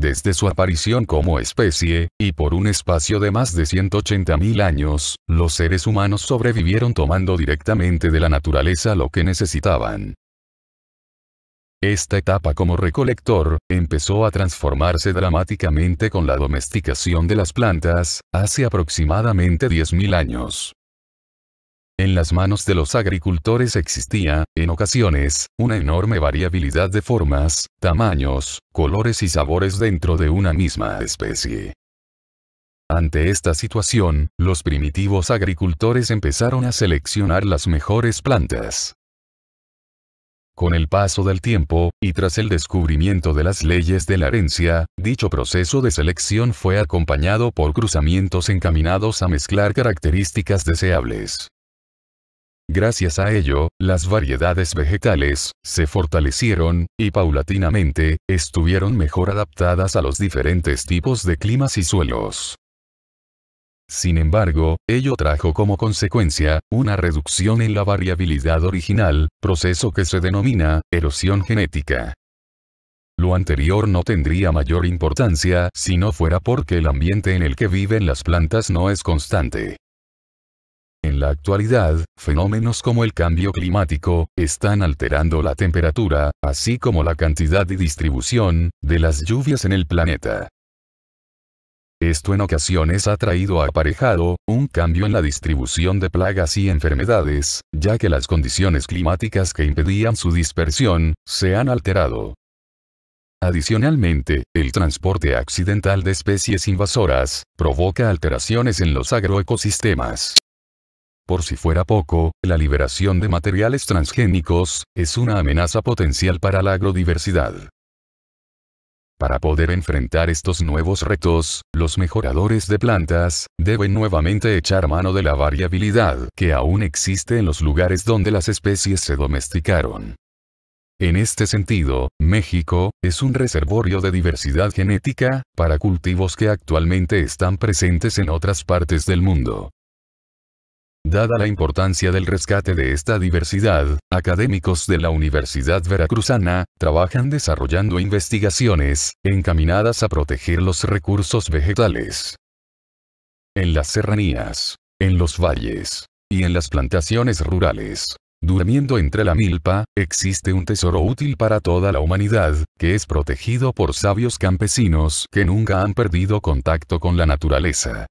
Desde su aparición como especie, y por un espacio de más de 180.000 años, los seres humanos sobrevivieron tomando directamente de la naturaleza lo que necesitaban. Esta etapa como recolector, empezó a transformarse dramáticamente con la domesticación de las plantas, hace aproximadamente 10.000 años. En las manos de los agricultores existía, en ocasiones, una enorme variabilidad de formas, tamaños, colores y sabores dentro de una misma especie. Ante esta situación, los primitivos agricultores empezaron a seleccionar las mejores plantas. Con el paso del tiempo, y tras el descubrimiento de las leyes de la herencia, dicho proceso de selección fue acompañado por cruzamientos encaminados a mezclar características deseables. Gracias a ello, las variedades vegetales, se fortalecieron, y paulatinamente, estuvieron mejor adaptadas a los diferentes tipos de climas y suelos. Sin embargo, ello trajo como consecuencia, una reducción en la variabilidad original, proceso que se denomina, erosión genética. Lo anterior no tendría mayor importancia si no fuera porque el ambiente en el que viven las plantas no es constante. En la actualidad, fenómenos como el cambio climático, están alterando la temperatura, así como la cantidad y distribución, de las lluvias en el planeta. Esto en ocasiones ha traído aparejado, un cambio en la distribución de plagas y enfermedades, ya que las condiciones climáticas que impedían su dispersión, se han alterado. Adicionalmente, el transporte accidental de especies invasoras, provoca alteraciones en los agroecosistemas. Por si fuera poco, la liberación de materiales transgénicos es una amenaza potencial para la agrodiversidad. Para poder enfrentar estos nuevos retos, los mejoradores de plantas deben nuevamente echar mano de la variabilidad que aún existe en los lugares donde las especies se domesticaron. En este sentido, México es un reservorio de diversidad genética para cultivos que actualmente están presentes en otras partes del mundo. Dada la importancia del rescate de esta diversidad, académicos de la Universidad Veracruzana, trabajan desarrollando investigaciones, encaminadas a proteger los recursos vegetales. En las serranías, en los valles, y en las plantaciones rurales, Durmiendo entre la milpa, existe un tesoro útil para toda la humanidad, que es protegido por sabios campesinos que nunca han perdido contacto con la naturaleza.